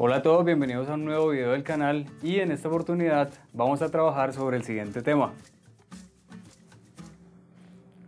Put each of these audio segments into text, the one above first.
Hola a todos, bienvenidos a un nuevo video del canal y en esta oportunidad vamos a trabajar sobre el siguiente tema.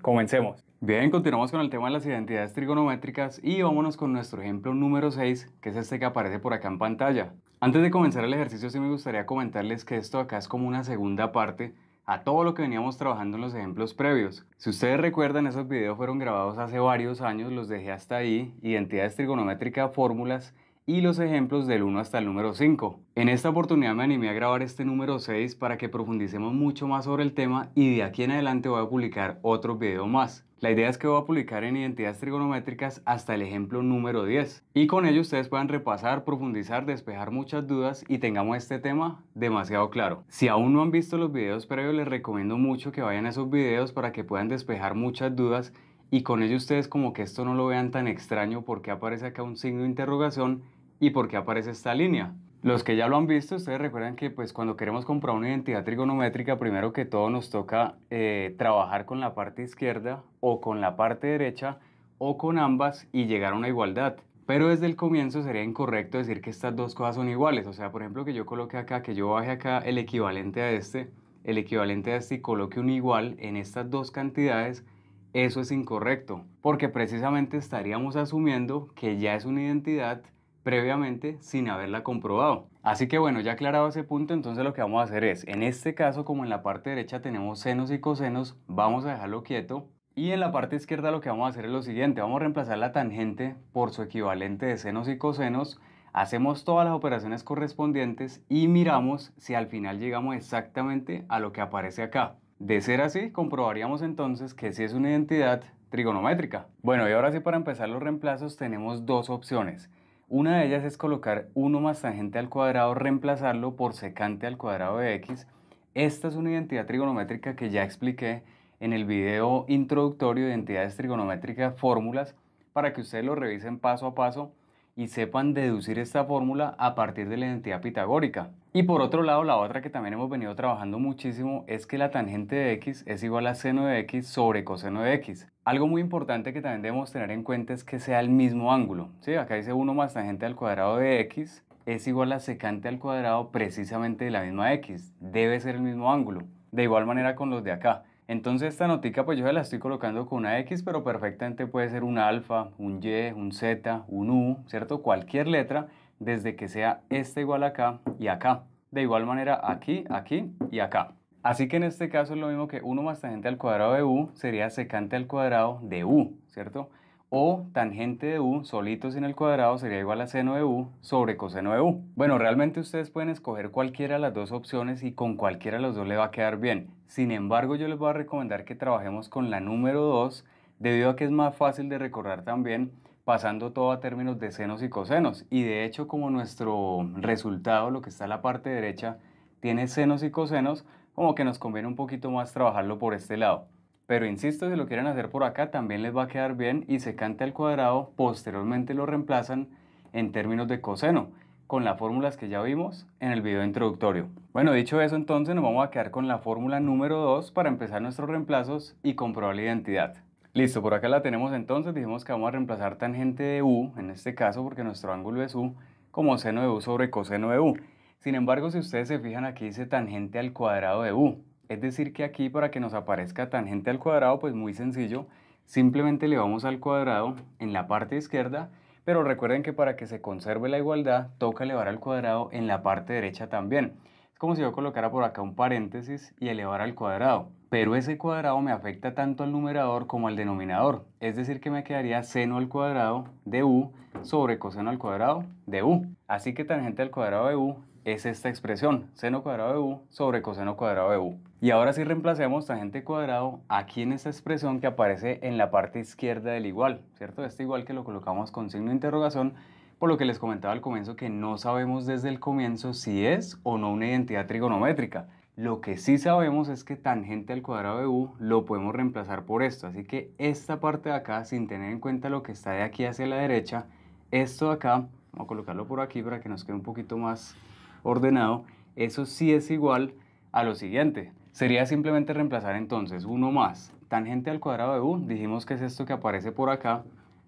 Comencemos. Bien, continuamos con el tema de las identidades trigonométricas y vámonos con nuestro ejemplo número 6, que es este que aparece por acá en pantalla. Antes de comenzar el ejercicio sí me gustaría comentarles que esto acá es como una segunda parte a todo lo que veníamos trabajando en los ejemplos previos. Si ustedes recuerdan, esos videos fueron grabados hace varios años, los dejé hasta ahí, identidades trigonométricas, fórmulas y los ejemplos del 1 hasta el número 5. En esta oportunidad me animé a grabar este número 6 para que profundicemos mucho más sobre el tema y de aquí en adelante voy a publicar otro videos más. La idea es que voy a publicar en identidades trigonométricas hasta el ejemplo número 10 y con ello ustedes puedan repasar, profundizar, despejar muchas dudas y tengamos este tema demasiado claro. Si aún no han visto los videos previos les recomiendo mucho que vayan a esos videos para que puedan despejar muchas dudas y con ello ustedes como que esto no lo vean tan extraño porque aparece acá un signo de interrogación y porque aparece esta línea. Los que ya lo han visto, ustedes recuerdan que pues cuando queremos comprar una identidad trigonométrica, primero que todo nos toca eh, trabajar con la parte izquierda o con la parte derecha o con ambas y llegar a una igualdad. Pero desde el comienzo sería incorrecto decir que estas dos cosas son iguales. O sea, por ejemplo, que yo coloque acá, que yo baje acá el equivalente a este, el equivalente a este y coloque un igual en estas dos cantidades, eso es incorrecto, porque precisamente estaríamos asumiendo que ya es una identidad previamente sin haberla comprobado. Así que bueno, ya aclarado ese punto, entonces lo que vamos a hacer es, en este caso como en la parte derecha tenemos senos y cosenos, vamos a dejarlo quieto. Y en la parte izquierda lo que vamos a hacer es lo siguiente, vamos a reemplazar la tangente por su equivalente de senos y cosenos, hacemos todas las operaciones correspondientes y miramos si al final llegamos exactamente a lo que aparece acá. De ser así, comprobaríamos entonces que sí es una identidad trigonométrica. Bueno, y ahora sí para empezar los reemplazos tenemos dos opciones. Una de ellas es colocar 1 más tangente al cuadrado, reemplazarlo por secante al cuadrado de x. Esta es una identidad trigonométrica que ya expliqué en el video introductorio de identidades trigonométricas fórmulas para que ustedes lo revisen paso a paso y sepan deducir esta fórmula a partir de la identidad pitagórica. Y por otro lado, la otra que también hemos venido trabajando muchísimo es que la tangente de x es igual a seno de x sobre coseno de x. Algo muy importante que también debemos tener en cuenta es que sea el mismo ángulo. ¿sí? Acá dice 1 más tangente al cuadrado de x es igual a secante al cuadrado precisamente de la misma x. Debe ser el mismo ángulo. De igual manera con los de acá. Entonces esta notica pues yo la estoy colocando con una X, pero perfectamente puede ser un alfa, un Y, un Z, un U, ¿cierto? Cualquier letra, desde que sea esta igual acá y acá. De igual manera aquí, aquí y acá. Así que en este caso es lo mismo que 1 más tangente al cuadrado de U sería secante al cuadrado de U, ¿cierto? o tangente de u solitos en el cuadrado sería igual a seno de u sobre coseno de u. Bueno, realmente ustedes pueden escoger cualquiera de las dos opciones y con cualquiera de las dos le va a quedar bien. Sin embargo, yo les voy a recomendar que trabajemos con la número 2 debido a que es más fácil de recordar también pasando todo a términos de senos y cosenos. Y de hecho, como nuestro resultado, lo que está en la parte derecha, tiene senos y cosenos, como que nos conviene un poquito más trabajarlo por este lado. Pero insisto, si lo quieren hacer por acá también les va a quedar bien y secante al cuadrado, posteriormente lo reemplazan en términos de coseno con las fórmulas que ya vimos en el video introductorio. Bueno, dicho eso entonces nos vamos a quedar con la fórmula número 2 para empezar nuestros reemplazos y comprobar la identidad. Listo, por acá la tenemos entonces, dijimos que vamos a reemplazar tangente de u, en este caso porque nuestro ángulo es u, como seno de u sobre coseno de u. Sin embargo, si ustedes se fijan aquí dice tangente al cuadrado de u, es decir que aquí para que nos aparezca tangente al cuadrado, pues muy sencillo, simplemente le vamos al cuadrado en la parte izquierda, pero recuerden que para que se conserve la igualdad, toca elevar al cuadrado en la parte derecha también. Es como si yo colocara por acá un paréntesis y elevar al cuadrado, pero ese cuadrado me afecta tanto al numerador como al denominador, es decir que me quedaría seno al cuadrado de u sobre coseno al cuadrado de u. Así que tangente al cuadrado de u es esta expresión, seno cuadrado de u sobre coseno cuadrado de u. Y ahora sí reemplacemos tangente cuadrado aquí en esta expresión que aparece en la parte izquierda del igual, ¿cierto? Este igual que lo colocamos con signo de interrogación, por lo que les comentaba al comienzo que no sabemos desde el comienzo si es o no una identidad trigonométrica. Lo que sí sabemos es que tangente al cuadrado de u lo podemos reemplazar por esto, así que esta parte de acá, sin tener en cuenta lo que está de aquí hacia la derecha, esto de acá, vamos a colocarlo por aquí para que nos quede un poquito más ordenado, eso sí es igual a lo siguiente, Sería simplemente reemplazar entonces uno más tangente al cuadrado de u, dijimos que es esto que aparece por acá,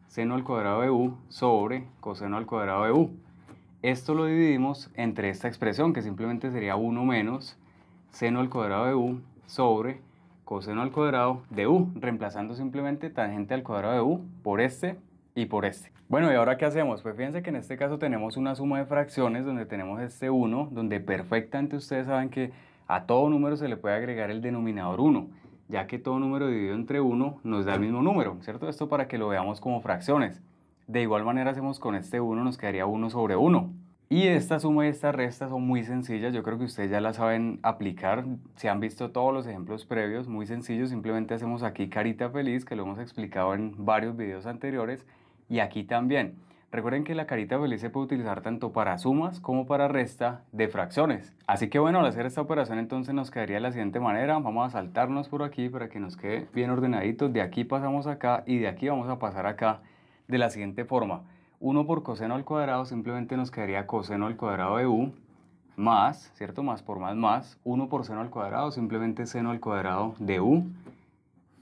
seno al cuadrado de u sobre coseno al cuadrado de u. Esto lo dividimos entre esta expresión que simplemente sería 1 menos seno al cuadrado de u sobre coseno al cuadrado de u, reemplazando simplemente tangente al cuadrado de u por este y por este. Bueno, ¿y ahora qué hacemos? Pues fíjense que en este caso tenemos una suma de fracciones donde tenemos este 1, donde perfectamente ustedes saben que a todo número se le puede agregar el denominador 1, ya que todo número dividido entre 1 nos da el mismo número, ¿cierto? Esto para que lo veamos como fracciones. De igual manera hacemos con este 1, nos quedaría 1 sobre 1. Y esta suma y esta resta son muy sencillas, yo creo que ustedes ya la saben aplicar, se han visto todos los ejemplos previos, muy sencillos, simplemente hacemos aquí carita feliz, que lo hemos explicado en varios videos anteriores, y aquí también. Recuerden que la carita feliz se puede utilizar tanto para sumas como para resta de fracciones. Así que bueno, al hacer esta operación entonces nos quedaría de la siguiente manera. Vamos a saltarnos por aquí para que nos quede bien ordenadito. De aquí pasamos acá y de aquí vamos a pasar acá de la siguiente forma. 1 por coseno al cuadrado simplemente nos quedaría coseno al cuadrado de u más, ¿cierto? Más por más más. 1 por seno al cuadrado simplemente seno al cuadrado de u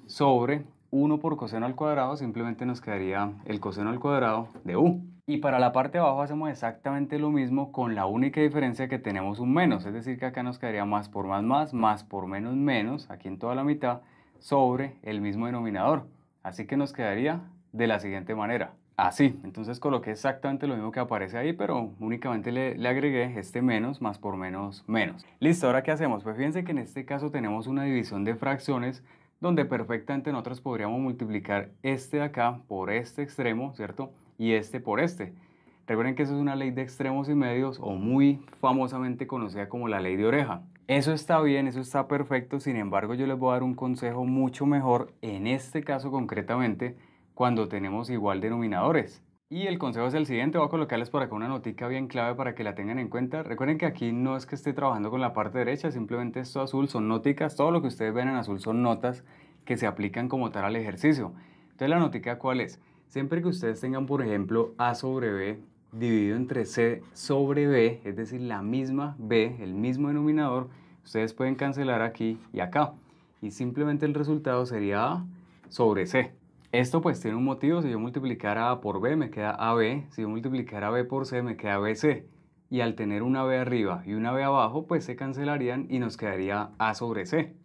sobre 1 por coseno al cuadrado, simplemente nos quedaría el coseno al cuadrado de u. Y para la parte de abajo hacemos exactamente lo mismo con la única diferencia que tenemos un menos, es decir que acá nos quedaría más por más más, más por menos menos, aquí en toda la mitad, sobre el mismo denominador. Así que nos quedaría de la siguiente manera. Así, entonces coloqué exactamente lo mismo que aparece ahí, pero únicamente le, agregué este menos más por menos menos. Listo, ahora ¿qué hacemos? Pues fíjense que en este caso tenemos una división de fracciones, donde perfectamente nosotros podríamos multiplicar este de acá por este extremo, ¿cierto? Y este por este. Recuerden que eso es una ley de extremos y medios o muy famosamente conocida como la ley de oreja. Eso está bien, eso está perfecto, sin embargo yo les voy a dar un consejo mucho mejor en este caso concretamente cuando tenemos igual denominadores. Y el consejo es el siguiente, voy a colocarles por acá una notica bien clave para que la tengan en cuenta. Recuerden que aquí no es que esté trabajando con la parte derecha, simplemente esto azul son noticas, todo lo que ustedes ven en azul son notas que se aplican como tal al ejercicio. Entonces la notica cuál es? Siempre que ustedes tengan, por ejemplo, A sobre B dividido entre C sobre B, es decir, la misma B, el mismo denominador, ustedes pueden cancelar aquí y acá. Y simplemente el resultado sería A sobre C. Esto pues tiene un motivo, si yo multiplicara A por B me queda AB, si yo multiplicara B por C me queda BC. Y al tener una B arriba y una B abajo, pues se cancelarían y nos quedaría A sobre C.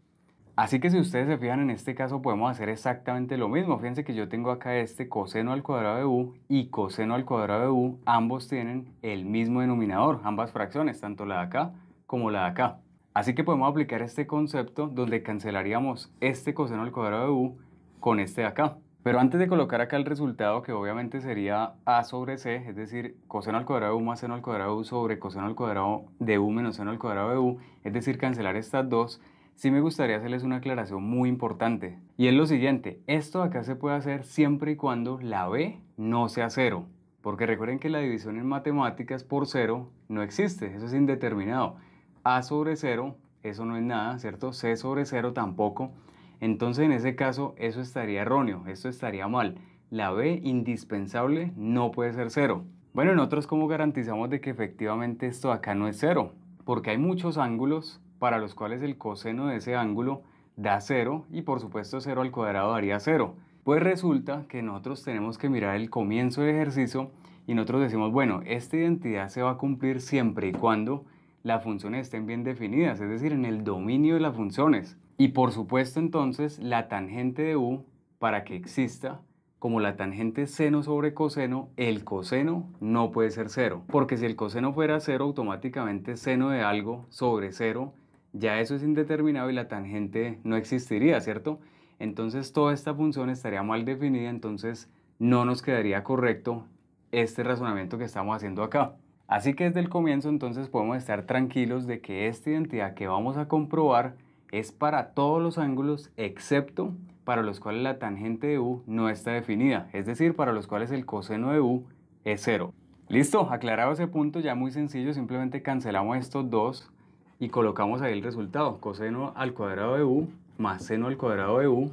Así que si ustedes se fijan en este caso podemos hacer exactamente lo mismo. Fíjense que yo tengo acá este coseno al cuadrado de U y coseno al cuadrado de U, ambos tienen el mismo denominador, ambas fracciones, tanto la de acá como la de acá. Así que podemos aplicar este concepto donde cancelaríamos este coseno al cuadrado de U con este de acá. Pero antes de colocar acá el resultado, que obviamente sería A sobre C, es decir, coseno al cuadrado de U más seno al cuadrado de U sobre coseno al cuadrado de U menos seno al cuadrado de U, es decir, cancelar estas dos, sí me gustaría hacerles una aclaración muy importante. Y es lo siguiente, esto acá se puede hacer siempre y cuando la B no sea cero. Porque recuerden que la división en matemáticas por cero no existe, eso es indeterminado. A sobre cero, eso no es nada, ¿cierto? C sobre cero tampoco. Entonces en ese caso eso estaría erróneo, esto estaría mal. La B indispensable no puede ser cero. Bueno, nosotros cómo garantizamos de que efectivamente esto acá no es cero, porque hay muchos ángulos para los cuales el coseno de ese ángulo da cero y por supuesto cero al cuadrado daría cero. Pues resulta que nosotros tenemos que mirar el comienzo del ejercicio y nosotros decimos, bueno, esta identidad se va a cumplir siempre y cuando las funciones estén bien definidas, es decir, en el dominio de las funciones. Y por supuesto entonces la tangente de u, para que exista, como la tangente seno sobre coseno, el coseno no puede ser cero. Porque si el coseno fuera cero, automáticamente seno de algo sobre cero, ya eso es indeterminado y la tangente no existiría, ¿cierto? Entonces toda esta función estaría mal definida, entonces no nos quedaría correcto este razonamiento que estamos haciendo acá. Así que desde el comienzo entonces podemos estar tranquilos de que esta identidad que vamos a comprobar es para todos los ángulos excepto para los cuales la tangente de u no está definida, es decir, para los cuales el coseno de u es cero. Listo, aclarado ese punto ya muy sencillo, simplemente cancelamos estos dos y colocamos ahí el resultado, coseno al cuadrado de u más seno al cuadrado de u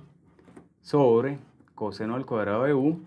sobre coseno al cuadrado de u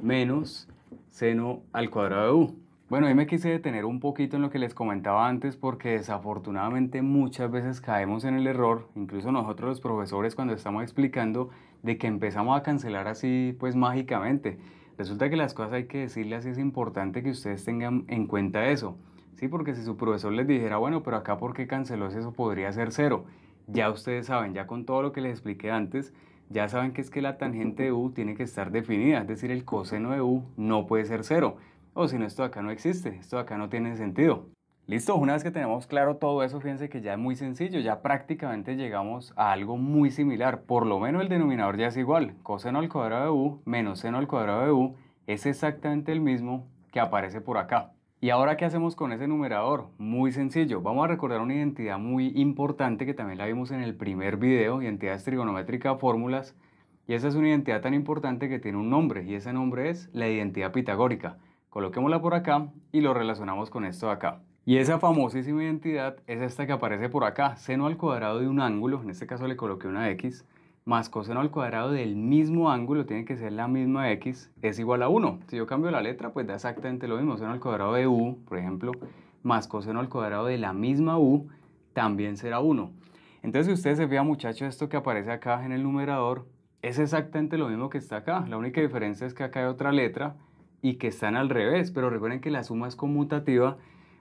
menos seno al cuadrado de u. Bueno, ahí me quise detener un poquito en lo que les comentaba antes porque desafortunadamente muchas veces caemos en el error, incluso nosotros los profesores cuando estamos explicando, de que empezamos a cancelar así pues mágicamente. Resulta que las cosas hay que decirlas y es importante que ustedes tengan en cuenta eso. Sí, porque si su profesor les dijera, bueno, pero acá por qué canceló eso podría ser cero. Ya ustedes saben, ya con todo lo que les expliqué antes, ya saben que es que la tangente de u tiene que estar definida, es decir, el coseno de u no puede ser cero o si no, esto acá no existe, esto acá no tiene sentido. Listo, una vez que tenemos claro todo eso, fíjense que ya es muy sencillo, ya prácticamente llegamos a algo muy similar, por lo menos el denominador ya es igual, coseno al cuadrado de u menos seno al cuadrado de u es exactamente el mismo que aparece por acá. ¿Y ahora qué hacemos con ese numerador? Muy sencillo, vamos a recordar una identidad muy importante que también la vimos en el primer video, identidades trigonométricas fórmulas, y esa es una identidad tan importante que tiene un nombre, y ese nombre es la identidad pitagórica. Coloquémosla por acá y lo relacionamos con esto de acá. Y esa famosísima identidad es esta que aparece por acá, seno al cuadrado de un ángulo, en este caso le coloqué una x, más coseno al cuadrado del mismo ángulo, tiene que ser la misma x, es igual a 1. Si yo cambio la letra, pues da exactamente lo mismo, seno al cuadrado de u, por ejemplo, más coseno al cuadrado de la misma u, también será 1. Entonces, si ustedes se fijan, muchachos, esto que aparece acá en el numerador es exactamente lo mismo que está acá. La única diferencia es que acá hay otra letra, y que están al revés, pero recuerden que la suma es conmutativa,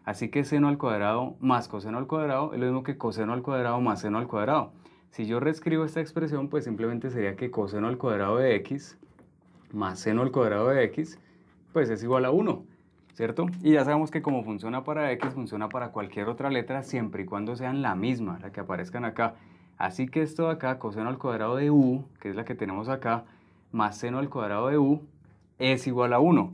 así que seno al cuadrado más coseno al cuadrado es lo mismo que coseno al cuadrado más seno al cuadrado. Si yo reescribo esta expresión, pues simplemente sería que coseno al cuadrado de x más seno al cuadrado de x, pues es igual a 1, ¿cierto? Y ya sabemos que como funciona para x, funciona para cualquier otra letra siempre y cuando sean la misma, la que aparezcan acá. Así que esto de acá, coseno al cuadrado de u, que es la que tenemos acá, más seno al cuadrado de u, es igual a 1.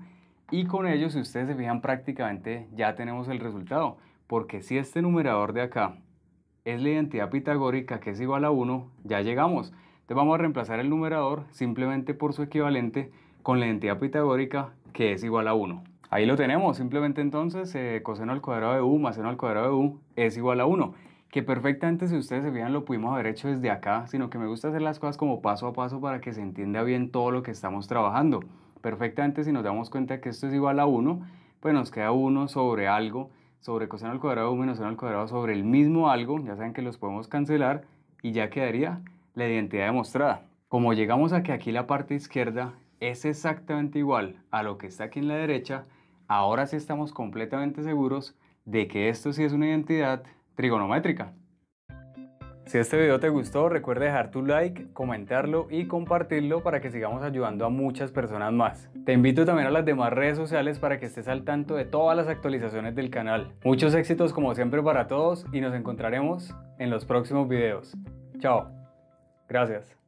Y con ello, si ustedes se fijan, prácticamente ya tenemos el resultado, porque si este numerador de acá es la identidad pitagórica que es igual a 1, ya llegamos. Entonces vamos a reemplazar el numerador simplemente por su equivalente con la identidad pitagórica que es igual a 1. Ahí lo tenemos, simplemente entonces eh, coseno al cuadrado de u más seno al cuadrado de u es igual a 1 que perfectamente si ustedes se fijan lo pudimos haber hecho desde acá, sino que me gusta hacer las cosas como paso a paso para que se entienda bien todo lo que estamos trabajando perfectamente si nos damos cuenta que esto es igual a 1, pues nos queda 1 sobre algo, sobre coseno al cuadrado, menos seno al cuadrado, sobre el mismo algo, ya saben que los podemos cancelar y ya quedaría la identidad demostrada. Como llegamos a que aquí la parte izquierda es exactamente igual a lo que está aquí en la derecha, ahora sí estamos completamente seguros de que esto sí es una identidad trigonométrica. Si este video te gustó, recuerda dejar tu like, comentarlo y compartirlo para que sigamos ayudando a muchas personas más. Te invito también a las demás redes sociales para que estés al tanto de todas las actualizaciones del canal. Muchos éxitos como siempre para todos y nos encontraremos en los próximos videos. Chao. Gracias.